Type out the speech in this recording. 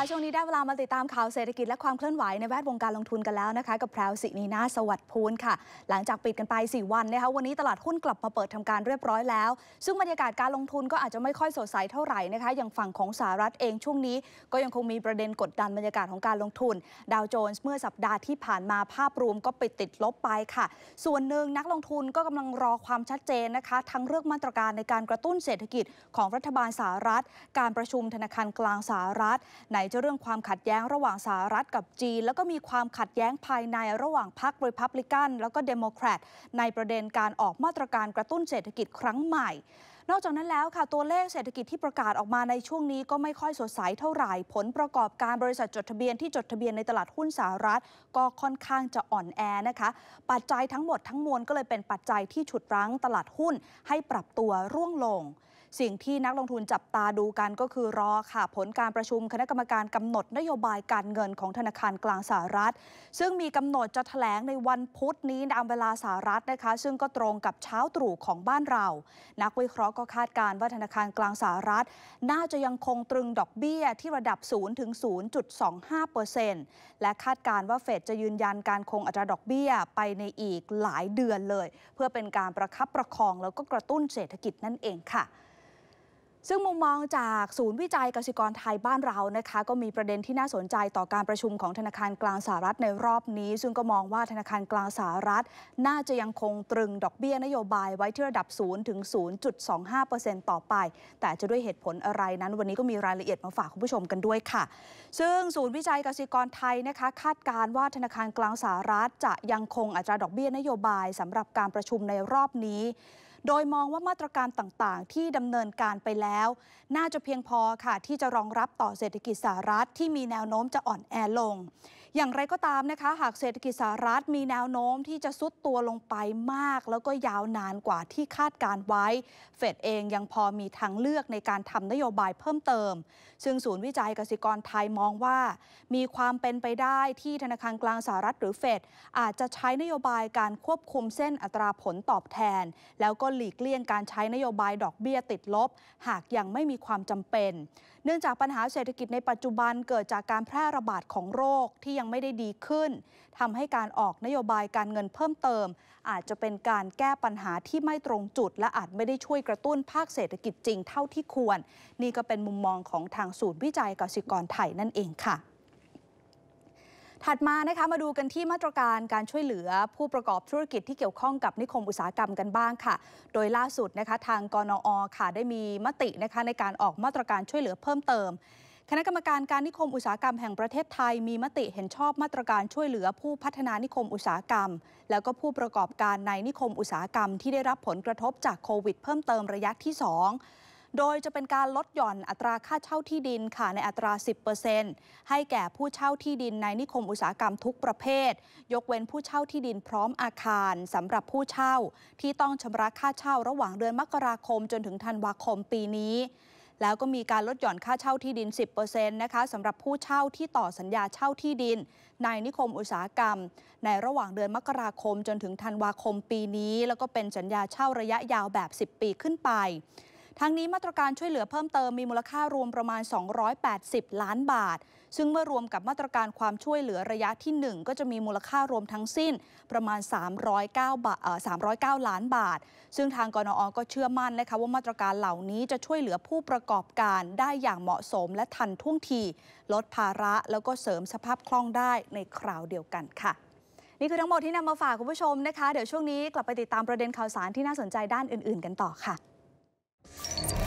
คะช่วงนี้ได้เวลามาติดตามข่าวเศรษฐกิจและความเคลื่อนไหวในแวดวงการลงทุนกันแล้วนะคะกับแพรวสินีนาสวัสดิ์พูนค่ะ หลังจากปิดกันไป 4 วันนะคะวันนี้ตลาดหุ้นกลับมาเปิดทำการเรียบร้อยแล้ว ซึ่งบรรยากาศการลงทุนก็อาจจะไม่ค่อยสดใสเท่าไหร่นะคะอย่างฝั่งของสหรัฐเองช่วงนี้ก็ยังคงมีประเด็นกดดันบรรยากาศของการลงทุนดาวโจนส์เมื่อสัปดาห์ที่ผ่านมาภาพรวมก็ปิดติดลบไปค่ะ ส่วนหนึ่งนักลงทุนก็กำลังรอความชัดเจนนะคะ ทั้งเรื่องมาตรการในการกระตุ้นเศรษฐกิจของรัฐบาลสหรัฐ การประชุมธนาคารกลางสหรัฐไหนจะเรื่องความขัดแย้งระหว่างสหรัฐกับจีนแล้วก็มีความขัดแย้งภายในระหว่างพรรคริพับลิกันแล้วก็เดโมแครตในประเด็นการออกมาตรการกระตุ้นเศรษฐกิจครั้งใหม่ นอกจากนั้นแล้วค่ะตัวเลขเศรษฐกิจที่ประกาศออกมาในช่วงนี้ก็ไม่ค่อยสดใสเท่าไหร่ ผลประกอบการบริษัทจดทะเบียนที่จดทะเบียนในตลาดหุ้นสหรัฐก็ค่อนข้างจะอ่อนแอนะคะปัจจัยทั้งหมดทั้งมวลก็เลยเป็นปัจจัยที่ฉุดรั้ง ตลาดหุ้นให้ปรับตัวร่วงลงสิ่งที่นักลงทุนจับตาดูกันก็คือรอค่ะผลการประชุมคณะกรรมการกำหนดนโยบายการเงินของธนาคารกลางสหรัฐ ซึ่งมีกำหนดจะถแถลงในวันพุธนี้ตามเวลาสหรัฐนะคะ ซึ่งก็ตรงกับเช้าตรู่ของบ้านเรา นักวิเคราะห์ก็คาดการณ์ว่าธนาคารกลางสหรัฐ น่าจะยังคงตรึงดอกเบี้ยที่ระดับ0ถึง0.25%และคาดการณ์ว่าเฟดจะยืนยันการคงอัตราดอกเบี้ยไปในอีกหลายเดือนเลยเพื่อเป็นการประคับประคองแล้วก็กระตุ้นเศรษฐกิจนั่นเองค่ะซึ่งมุมมองจากศูนย์วิจัยกสิกรไทยบ้านเรานะคะก็มีประเด็นที่น่าสนใจต่อการประชุมของธนาคารกลางสหรัฐในรอบนี้ ซึ่งก็มองว่าธนาคารกลางสหรัฐ น่าจะยังคงตรึงดอกเบี้ยนโยบายไว้ที่ระดับ 0 ถึง 0.25%ต่อไป แต่จะด้วยเหตุผลอะไรนั้นวันนี้ก็มีรายละเอียดมาฝากคุณผู้ชมกันด้วยค่ะ ซึ่งศูนย์วิจัยกสิกรไทยนะคะคาดการว่าธนาคารกลางสหรัฐ จะยังคงอัตราดอกเบี้ยนโยบายสำหรับการประชุมในรอบนี้โดยมองว่ามาตรการต่าง ๆ ที่ดำเนินการไปแล้ว น่าจะเพียงพอค่ะ ที่จะรองรับต่อเศรษฐกิจสหรัฐที่มีแนวโน้มจะอ่อนแอลงอย่างไรก็ตามนะคะ หากเศรษฐกิจสหรัฐมีแนวโน้มที่จะซุดตัวลงไปมาก แล้วก็ยาวนานกว่าที่คาดการไว้ เฟดเองยังพอมีทางเลือกในการทำนโยบายเพิ่มเติม ซึ่งศูนย์วิจัยกสิกรไทยมองว่า มีความเป็นไปได้ที่ธนาคารกลางสหรัฐหรือเฟดอาจจะใช้นโยบายการควบคุมเส้นอัตราผลตอบแทน แล้วก็หลีกเลี่ยงการใช้นโยบายดอกเบี้ยติดลบ หากยังไม่มีความจำเป็น เนื่องจากปัญหาเศรษฐกิจในปัจจุบันเกิดจากการแพร่ระบาดของโรคที่ยังไม่ได้ดีขึ้น ทำให้การออกนโยบายการเงินเพิ่มเติม อาจจะเป็นการแก้ปัญหาที่ไม่ตรงจุด และอาจไม่ได้ช่วยกระตุ้นภาคเศรษฐกิจจริง เท่าที่ควรนี่ก็เป็นมุมมองของทางศูนย์วิจัยกสิกรไทยนั่นเองค่ะ ถัดมานะคะมาดูกันที่มาตรการการช่วยเหลือผู้ประกอบธุรกิจที่เกี่ยวข้องกับนิคมอุตสาหกรรมกันบ้างค่ะ โดยล่าสุดนะคะทางกรนอค่ะได้มีมตินะคะในการออกมาตรการช่วยเหลือเพิ่มเติมคณะกรรมการการนิคมอุตสาหกรรมแห่งประเทศไทย มีมติเห็นชอบมาตรการช่วยเหลือผู้พัฒนานิคมอุตสาหกรรมแล้วก็ผู้ประกอบการในนิคมอุตสาหกรรมที่ได้รับผลกระทบจากโควิดเพิ่มเติมระยะที่ 2 โดยจะเป็นการลดหย่อนอัตราค่าเช่าที่ดินค่ะในอัตรา 10%ให้แก่ผู้เช่าที่ดินในนิคมอุตสาหกรรมทุกประเภท ยกเว้นผู้เช่าที่ดินพร้อมอาคารสำหรับผู้เช่าที่ต้องชำระค่าเช่าระหว่างเดือนมกราคมจนถึงธันวาคมปีนี้แล้วก็มีการลดหย่อนค่าเช่าที่ดิน 10%นะคะสำหรับผู้เช่าที่ต่อสัญญาเช่าที่ดิน ในนิคมอุตสาหกรรม ในระหว่างเดือนมกราคมจนถึงธันวาคมปีนี้ แล้วก็เป็นสัญญาเช่าระยะยาวแบบ 10 ปีขึ้นไปทั้งนี้มาตรการช่วยเหลือเพิ่มเติมมีมูลค่ารวมประมาณ 280 ล้านบาท ซึ่งเมื่อรวมกับมาตรการความช่วยเหลือระยะที่ 1 ก็จะมีมูลค่ารวมทั้งสิ้นประมาณ 309บาท309 ล้านบาท ซึ่งทางกนอก็เชื่อมั่นนะคะว่ามาตรการเหล่านี้จะช่วยเหลือผู้ประกอบการได้อย่างเหมาะสมและทันท่วงที ลดภาระแล้วก็เสริมสภาพคล่องได้ในคราวเดียวกันค่ะ นี่คือทั้งหมดที่นำมาฝากคุณผู้ชมนะคะ เดี๋ยวช่วงนี้กลับไปติดตามประเด็นข่าวสารที่น่าสนใจด้านอื่น ๆ กันต่อค่ะ Thank you.